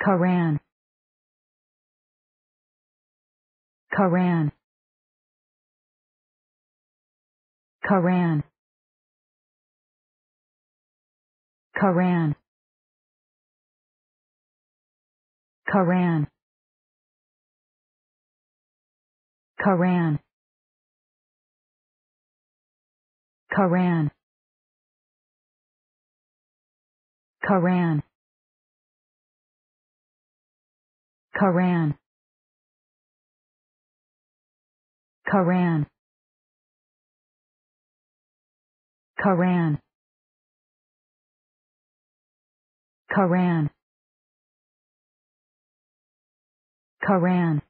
Quran. Quran. Quran. Quran. Quran. Quran. Quran. Quran. Quran. Quran. Quran. Quran. Quran.